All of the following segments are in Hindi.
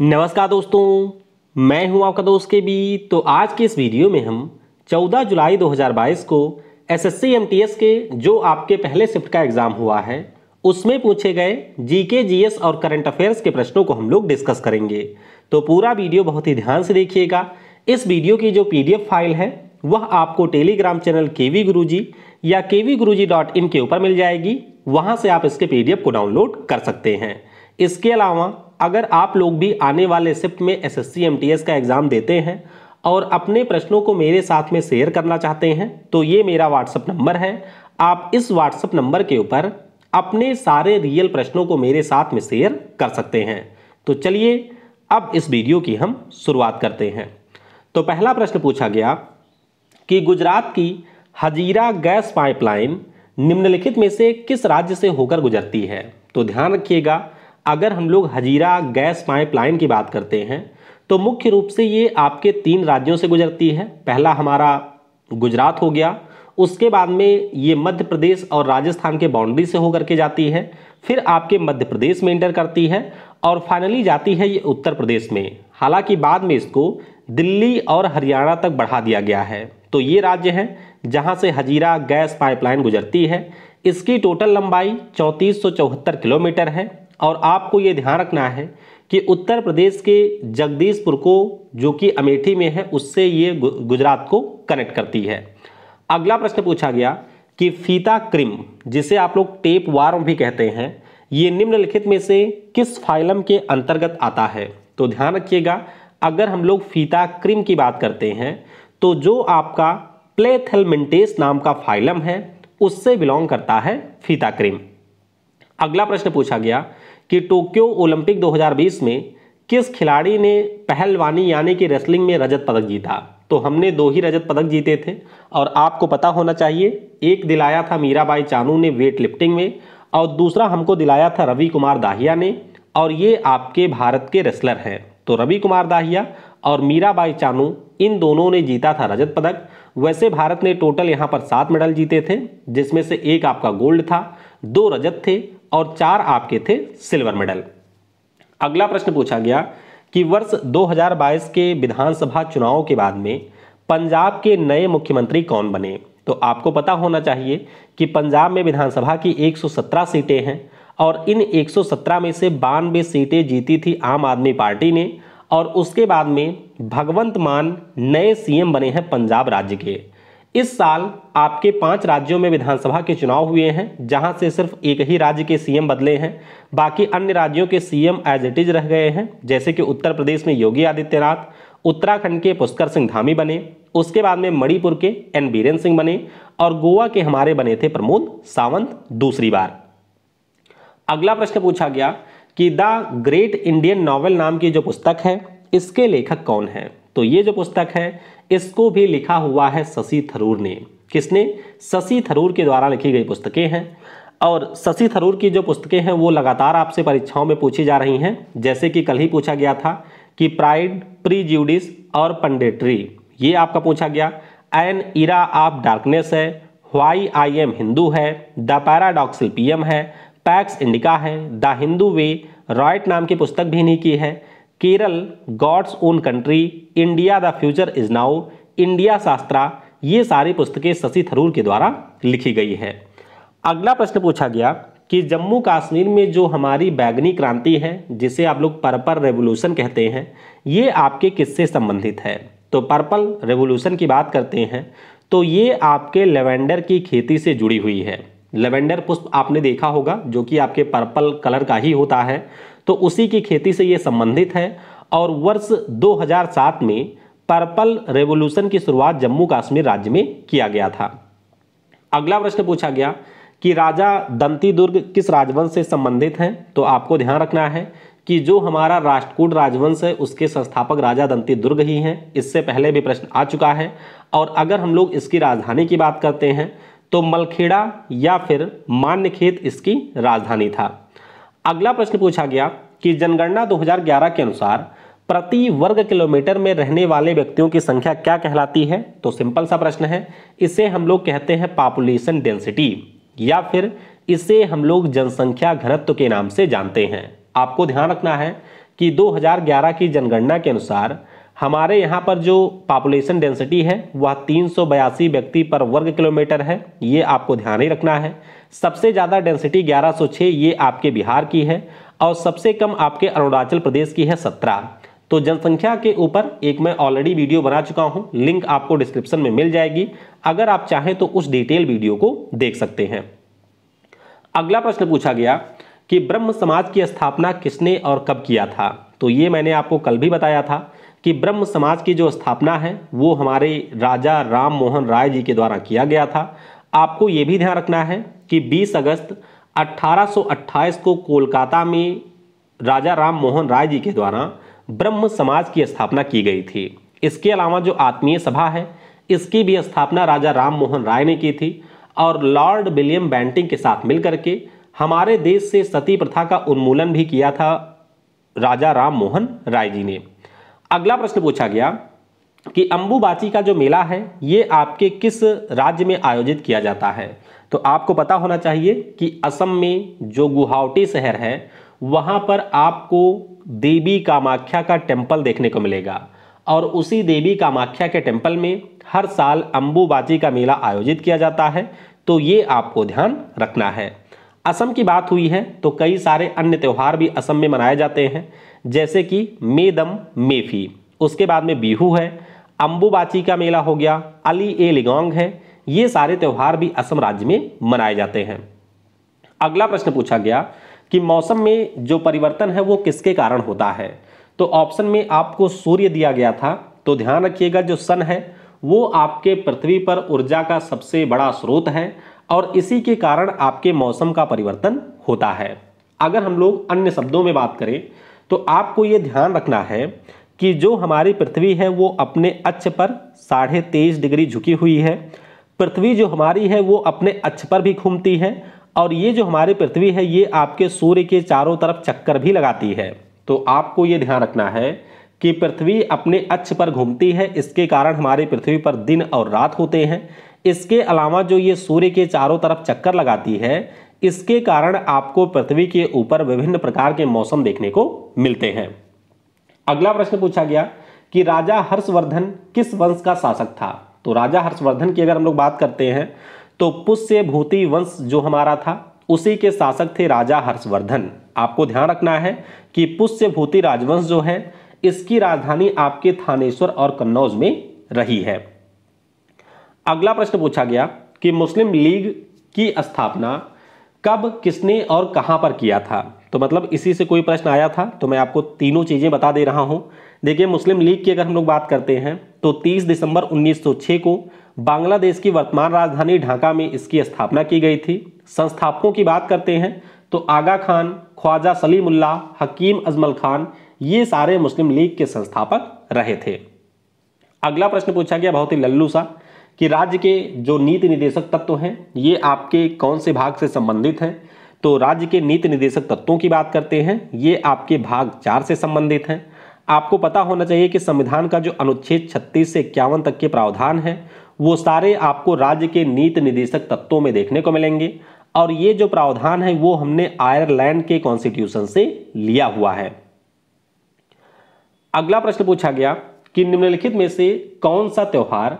नमस्कार दोस्तों मैं हूं आपका दोस्त के बी तो आज के इस वीडियो में हम 14 जुलाई 2022 को एस एस के जो आपके पहले शिफ्ट का एग्ज़ाम हुआ है उसमें पूछे गए जीके जीएस और करंट अफेयर्स के प्रश्नों को हम लोग डिस्कस करेंगे तो पूरा वीडियो बहुत ही ध्यान से देखिएगा इस वीडियो की जो पीडीएफ फाइल है वह आपको टेलीग्राम चैनल के वी या के वी डॉट इन के ऊपर मिल जाएगी वहाँ से आप इसके पीडीएफ को डाउनलोड कर सकते हैं इसके अलावा अगर आप लोग भी आने वाले शिफ्ट में एस टी एस का एग्ज़ाम देते हैं और अपने प्रश्नों को मेरे साथ में शेयर करना चाहते हैं तो ये मेरा व्हाट्सअप नंबर है आप इस व्हाट्सअप नंबर के ऊपर अपने सारे रियल प्रश्नों को मेरे साथ में शेयर कर सकते हैं तो चलिए अब इस वीडियो की हम शुरुआत करते हैं तो पहला प्रश्न पूछा गया कि गुजरात की हजीरा गैस पाइपलाइन निम्नलिखित में से किस राज्य से होकर गुजरती है तो ध्यान रखिएगा अगर हम लोग हजीरा गैस पाइपलाइन की बात करते हैं तो मुख्य रूप से ये आपके तीन राज्यों से गुजरती है पहला हमारा गुजरात हो गया उसके बाद में ये मध्य प्रदेश और राजस्थान के बाउंड्री से होकर के जाती है फिर आपके मध्य प्रदेश में इंटर करती है और फाइनली जाती है ये उत्तर प्रदेश में हालांकि बाद में इसको दिल्ली और हरियाणा तक बढ़ा दिया गया है तो ये राज्य हैं जहाँ से हजीरा गैस पाइपलाइन गुजरती है इसकी टोटल लंबाई चौंतीस किलोमीटर है और आपको ये ध्यान रखना है कि उत्तर प्रदेश के जगदीशपुर को जो कि अमेठी में है उससे ये गुजरात को कनेक्ट करती है अगला प्रश्न पूछा गया कि फीता क्रिम जिसे आप लोग टेप वार्म भी कहते हैं ये निम्नलिखित में से किस फाइलम के अंतर्गत आता है तो ध्यान रखिएगा अगर हम लोग फीता क्रिम की बात करते हैं तो जो आपका प्लेथेलमेंटेस नाम का फाइलम है उससे बिलोंग करता है फीता क्रिम अगला प्रश्न पूछा गया कि टोक्यो ओलंपिक 2020 में किस खिलाड़ी ने पहलवानी यानी कि रेसलिंग में रजत पदक जीता तो हमने दो ही रजत पदक जीते थे और आपको पता होना चाहिए एक दिलाया था मीराबाई चानू ने वेट लिफ्टिंग में और दूसरा हमको दिलाया था रवि कुमार दाहिया ने और ये आपके भारत के रेसलर हैं तो रवि कुमार दाहिया और मीराबाई चानू इन दोनों ने जीता था रजत पदक वैसे भारत ने टोटल यहाँ पर सात मेडल जीते थे जिसमें से एक आपका गोल्ड था दो रजत थे और चार आपके थे सिल्वर मेडल अगला प्रश्न पूछा गया कि वर्ष 2022 के विधानसभा चुनाव के बाद में पंजाब के नए मुख्यमंत्री कौन बने तो आपको पता होना चाहिए कि पंजाब में विधानसभा की 117 सीटें हैं और इन 117 में से बानवे सीटें जीती थी आम आदमी पार्टी ने और उसके बाद में भगवंत मान नए सीएम बने हैं पंजाब राज्य के इस साल आपके पांच राज्यों में विधानसभा के चुनाव हुए हैं जहां से सिर्फ एक ही राज्य के सीएम बदले हैं बाकी अन्य राज्यों के सीएम एज इट इज रह गए हैं जैसे कि उत्तर प्रदेश में योगी आदित्यनाथ उत्तराखंड के पुष्कर सिंह धामी बने उसके बाद में मणिपुर के एन बीरेन सिंह बने और गोवा के हमारे बने थे प्रमोद सावंत दूसरी बार अगला प्रश्न पूछा गया कि द ग्रेट इंडियन नॉवल नाम की जो पुस्तक है इसके लेखक कौन है तो ये जो पुस्तक है इसको भी लिखा हुआ है शशि थरूर ने किसने शशि थरूर के द्वारा लिखी गई पुस्तकें हैं और शशि थरूर की जो पुस्तकें हैं वो लगातार आपसे परीक्षाओं में पूछी जा रही हैं जैसे कि कल ही पूछा गया था कि प्राइड प्री ज्यूडिस और पंडेट्री ये आपका पूछा गया एन इरा ऑफ डार्कनेस है वाई आई एम हिंदू है द पैराडॉक्सिल पी है पैक्स इंडिका है द हिंदू वे रॉयट नाम की पुस्तक भी नहीं की है Kerala god's own country India the future is now India Shastra ये सारी पुस्तकें शशि थरूर के द्वारा लिखी गई है अगला प्रश्न पूछा गया कि जम्मू कश्मीर में जो हमारी बैगनी क्रांति है जिसे आप लोग पर्पल रेवोल्यूशन कहते हैं ये आपके किससे संबंधित है तो पर्पल रेवोल्यूशन की बात करते हैं तो ये आपके लेवेंडर की खेती से जुड़ी हुई है लेवेंडर पुष्प आपने देखा होगा जो कि आपके पर्पल कलर का ही होता है तो उसी की खेती से ये संबंधित है और वर्ष 2007 में पर्पल रेवोल्यूशन की शुरुआत जम्मू कश्मीर राज्य में किया गया था अगला प्रश्न पूछा गया कि राजा दंती दुर्ग किस राजवंश से संबंधित हैं तो आपको ध्यान रखना है कि जो हमारा राष्ट्रकूट राजवंश है उसके संस्थापक राजा दंती दुर्ग ही हैं इससे पहले भी प्रश्न आ चुका है और अगर हम लोग इसकी राजधानी की बात करते हैं तो मलखेड़ा या फिर मान्यखेत इसकी राजधानी था अगला प्रश्न पूछा गया कि जनगणना 2011 के अनुसार प्रति वर्ग किलोमीटर में रहने वाले व्यक्तियों की संख्या क्या कहलाती है तो सिंपल सा प्रश्न है इसे हम लोग कहते हैं पॉपुलेशन डेंसिटी या फिर इसे हम लोग जनसंख्या घनत्व के नाम से जानते हैं आपको ध्यान रखना है कि 2011 की जनगणना के अनुसार हमारे यहाँ पर जो पॉपुलेशन डेंसिटी है वह तीन व्यक्ति पर वर्ग किलोमीटर है ये आपको ध्यान ही रखना है सबसे ज़्यादा डेंसिटी 1106 ये आपके बिहार की है और सबसे कम आपके अरुणाचल प्रदेश की है 17 तो जनसंख्या के ऊपर एक मैं ऑलरेडी वीडियो बना चुका हूँ लिंक आपको डिस्क्रिप्शन में मिल जाएगी अगर आप चाहें तो उस डिटेल वीडियो को देख सकते हैं अगला प्रश्न पूछा गया कि ब्रह्म समाज की स्थापना किसने और कब किया था तो ये मैंने आपको कल भी बताया था कि ब्रह्म समाज की जो स्थापना है वो हमारे राजा राम मोहन राय जी के द्वारा किया गया था आपको ये भी ध्यान रखना है कि 20 अगस्त 1828 को कोलकाता में राजा राम मोहन राय जी के द्वारा ब्रह्म समाज की स्थापना की गई थी इसके अलावा जो आत्मीय सभा है इसकी भी स्थापना राजा राम मोहन राय ने की थी और लॉर्ड विलियम बैंटिंग के साथ मिलकर के हमारे देश से सती प्रथा का उन्मूलन भी किया था राजा राम मोहन राय जी ने अगला प्रश्न पूछा गया कि अंबुबाची का जो मेला है ये आपके किस राज्य में आयोजित किया जाता है तो आपको पता होना चाहिए कि असम में जो गुहावटी शहर है वहाँ पर आपको देवी कामाख्या का टेम्पल देखने को मिलेगा और उसी देवी कामाख्या के टेम्पल में हर साल अम्बुबाची का मेला आयोजित किया जाता है तो ये आपको ध्यान रखना है असम की बात हुई है तो कई सारे अन्य त्यौहार भी असम में मनाए जाते हैं जैसे कि मेदम मेफी उसके बाद में बिहू है अम्बुबाची का मेला हो गया अली ए लिगोंग है ये सारे त्यौहार भी असम राज्य में मनाए जाते हैं अगला प्रश्न पूछा गया कि मौसम में जो परिवर्तन है वो किसके कारण होता है तो ऑप्शन में आपको सूर्य दिया गया था तो ध्यान रखिएगा जो सन है वो आपके पृथ्वी पर ऊर्जा का सबसे बड़ा स्रोत है और इसी के कारण आपके मौसम का परिवर्तन होता है अगर हम लोग अन्य शब्दों में बात करें तो आपको ये ध्यान रखना है कि जो हमारी पृथ्वी है वो अपने अक्ष पर साढ़े तेईस डिग्री झुकी हुई है पृथ्वी जो हमारी है वो अपने अक्ष पर भी घूमती है और ये जो हमारी पृथ्वी है ये आपके सूर्य के चारों तरफ चक्कर भी लगाती है तो आपको ये ध्यान रखना है कि पृथ्वी अपने अक्ष पर घूमती है इसके कारण हमारे पृथ्वी पर दिन और रात होते हैं इसके अलावा जो ये सूर्य के चारों तरफ चक्कर लगाती है इसके कारण आपको पृथ्वी के ऊपर विभिन्न प्रकार के मौसम देखने को मिलते हैं अगला प्रश्न पूछा गया कि राजा हर्षवर्धन किस वंश का शासक था तो राजा हर्षवर्धन की अगर हम लोग बात करते हैं तो पुष्य भूति वंश जो हमारा था उसी के शासक थे राजा हर्षवर्धन आपको ध्यान रखना है कि पुष्य भूति राजवंश जो है इसकी राजधानी आपके थानेश्वर और कन्नौज में रही है अगला प्रश्न पूछा गया कि मुस्लिम लीग की स्थापना कब किसने और कहां पर किया था तो मतलब इसी से कोई प्रश्न आया था तो मैं आपको तीनों चीज़ें बता दे रहा हूं देखिए मुस्लिम लीग की अगर हम लोग बात करते हैं तो 30 दिसंबर 1906 को बांग्लादेश की वर्तमान राजधानी ढाका में इसकी स्थापना की गई थी संस्थापकों की बात करते हैं तो आगा खान ख्वाजा उल्ला हकीम अजमल खान ये सारे मुस्लिम लीग के संस्थापक रहे थे अगला प्रश्न पूछा गया बहुत ही लल्लू सा कि राज्य के जो नीति निदेशक तत्व हैं ये आपके कौन से भाग से संबंधित हैं तो राज्य के नीति निदेशक तत्वों की बात करते हैं ये आपके भाग चार से संबंधित हैं आपको पता होना चाहिए कि संविधान का जो अनुच्छेद छत्तीस से इक्यावन तक के प्रावधान है वो सारे आपको राज्य के नीति निदेशक तत्वों में देखने को मिलेंगे और ये जो प्रावधान है वो हमने आयरलैंड के कॉन्स्टिट्यूशन से लिया हुआ है अगला प्रश्न पूछा गया कि निम्नलिखित में से कौन सा त्यौहार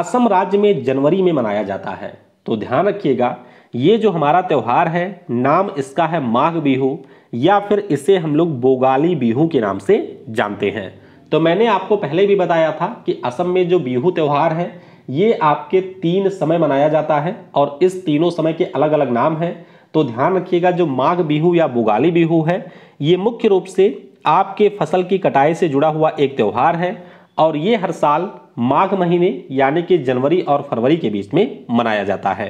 असम राज्य में जनवरी में मनाया जाता है तो ध्यान रखिएगा ये जो हमारा त्यौहार है नाम इसका है माघ बिहू या फिर इसे हम लोग बोगाली बिहू के नाम से जानते हैं तो मैंने आपको पहले भी बताया था कि असम में जो बिहू त्यौहार है ये आपके तीन समय मनाया जाता है और इस तीनों समय के अलग अलग नाम हैं तो ध्यान रखिएगा जो माघ बिहू या बोगाली बिहू है ये मुख्य रूप से आपके फसल की कटाई से जुड़ा हुआ एक त्यौहार है और ये हर साल माघ महीने यानी कि जनवरी और फरवरी के बीच में मनाया जाता है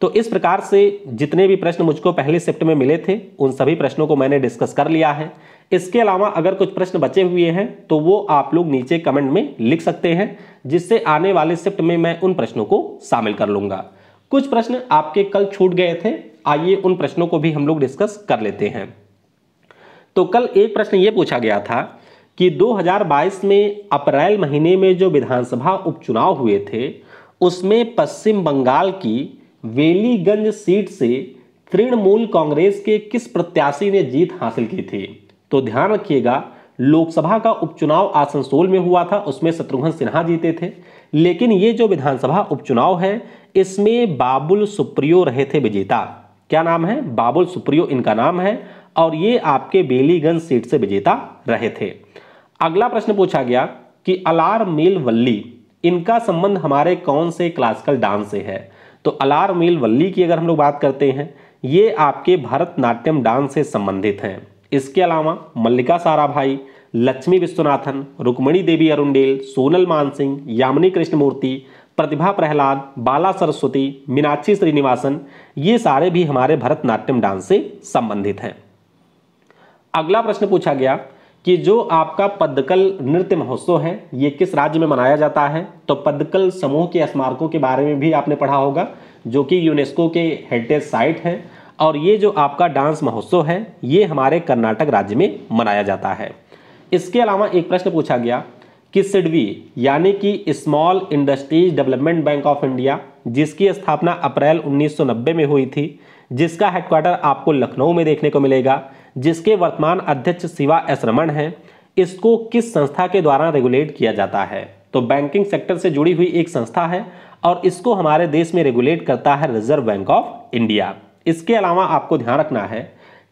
तो इस प्रकार से जितने भी प्रश्न मुझको पहले शिफ्ट में मिले थे उन सभी प्रश्नों को मैंने डिस्कस कर लिया है इसके अलावा अगर कुछ प्रश्न बचे हुए हैं तो वो आप लोग नीचे कमेंट में लिख सकते हैं जिससे आने वाले शिफ्ट में मैं उन प्रश्नों को शामिल कर लूँगा कुछ प्रश्न आपके कल छूट गए थे आइए उन प्रश्नों को भी हम लोग डिस्कस कर लेते हैं तो कल एक प्रश्न ये पूछा गया था कि 2022 में अप्रैल महीने में जो विधानसभा उपचुनाव हुए थे उसमें पश्चिम बंगाल की वेलीगंज सीट से तृणमूल कांग्रेस के किस प्रत्याशी ने जीत हासिल की थी तो ध्यान रखिएगा लोकसभा का उपचुनाव आसनसोल में हुआ था उसमें शत्रुघ्न सिन्हा जीते थे लेकिन ये जो विधानसभा उपचुनाव है इसमें बाबुल सुप्रियो रहे थे विजेता क्या नाम है बाबुल सुप्रियो इनका नाम है और ये आपके बेलीगंज सीट से विजेता रहे थे अगला प्रश्न पूछा गया कि अलार मेल वल्ली इनका संबंध हमारे कौन से क्लासिकल डांस से है तो अलार मेल वल्ली की अगर हम लोग बात करते हैं ये आपके भरतनाट्यम डांस से संबंधित हैं इसके अलावा मल्लिका साराभाई लक्ष्मी विश्वनाथन रुक्मणी देवी अरुणेल सोनल मानसिंह यामिनी कृष्णमूर्ति प्रतिभा प्रहलाद बाला सरस्वती मीनाक्षी श्रीनिवासन ये सारे भी हमारे भरतनाट्यम डांस से संबंधित हैं अगला प्रश्न पूछा गया कि जो आपका पदकल नृत्य महोत्सव है ये किस राज्य में मनाया जाता है तो पदकल समूह के स्मारकों के बारे में भी आपने पढ़ा होगा जो कि यूनेस्को के हेरिटेज साइट है और ये जो आपका डांस महोत्सव है ये हमारे कर्नाटक राज्य में मनाया जाता है इसके अलावा एक प्रश्न पूछा गया कि सिडवी यानी कि small industries development bank of India जिसकी स्थापना अप्रैल 1990 में हुई थी जिसका हेडक्वार्टर आपको लखनऊ में देखने को मिलेगा जिसके वर्तमान अध्यक्ष शिवा एस रमन है इसको किस संस्था के द्वारा रेगुलेट किया जाता है तो बैंकिंग सेक्टर से जुड़ी हुई एक संस्था है और इसको हमारे देश में रेगुलेट करता है रिजर्व बैंक ऑफ इंडिया इसके अलावा आपको ध्यान रखना है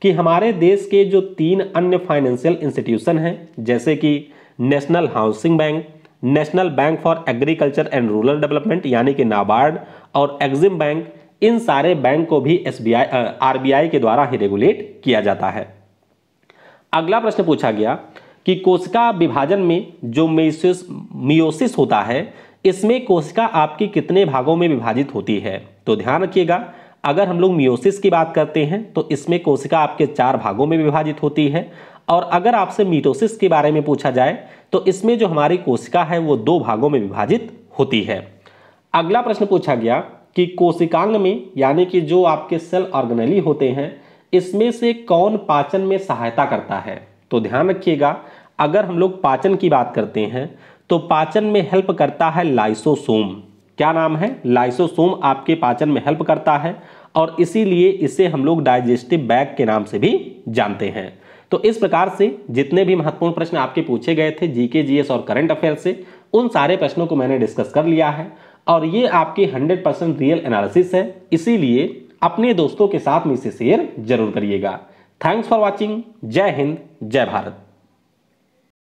कि हमारे देश के जो तीन अन्य फाइनेंशियल इंस्टीट्यूशन हैं जैसे कि national housing bank national bank for agriculture and rural development यानी कि नाबार्ड और एग्जिम बैंक इन सारे बैंक को भी एस आरबीआई के द्वारा ही रेगुलेट किया जाता है अगला प्रश्न पूछा गया कि कोशिका विभाजन में जो मेसिस मियोसिस होता है इसमें कोशिका आपकी कितने भागों में विभाजित होती है तो ध्यान रखिएगा अगर हम लोग मियोसिस की बात करते हैं तो इसमें कोशिका आपके चार भागों में विभाजित होती है और अगर आपसे मीटोसिस के बारे में पूछा जाए तो इसमें जो हमारी कोशिका है वो दो भागों में विभाजित होती है अगला प्रश्न पूछा गया कि कोशिकांग में यानी कि जो आपके सेल ऑर्गेनली होते हैं इसमें से कौन पाचन में सहायता करता है तो ध्यान रखिएगा अगर हम लोग पाचन की बात करते हैं तो पाचन में हेल्प करता है लाइसोसोम क्या नाम है लाइसोसोम आपके पाचन में हेल्प करता है और इसीलिए इसे हम लोग डाइजेस्टिव बैग के नाम से भी जानते हैं तो इस प्रकार से जितने भी महत्वपूर्ण प्रश्न आपके पूछे गए थे जीके जीएस और करंट अफेयर से उन सारे प्रश्नों को मैंने डिस्कस कर लिया है और ये आपके 100 परसेंट रियल एनालिसिस है इसीलिए अपने दोस्तों के साथ में इसे शेयर जरूर करिएगा थैंक्स फॉर वॉचिंग जय हिंद जय भारत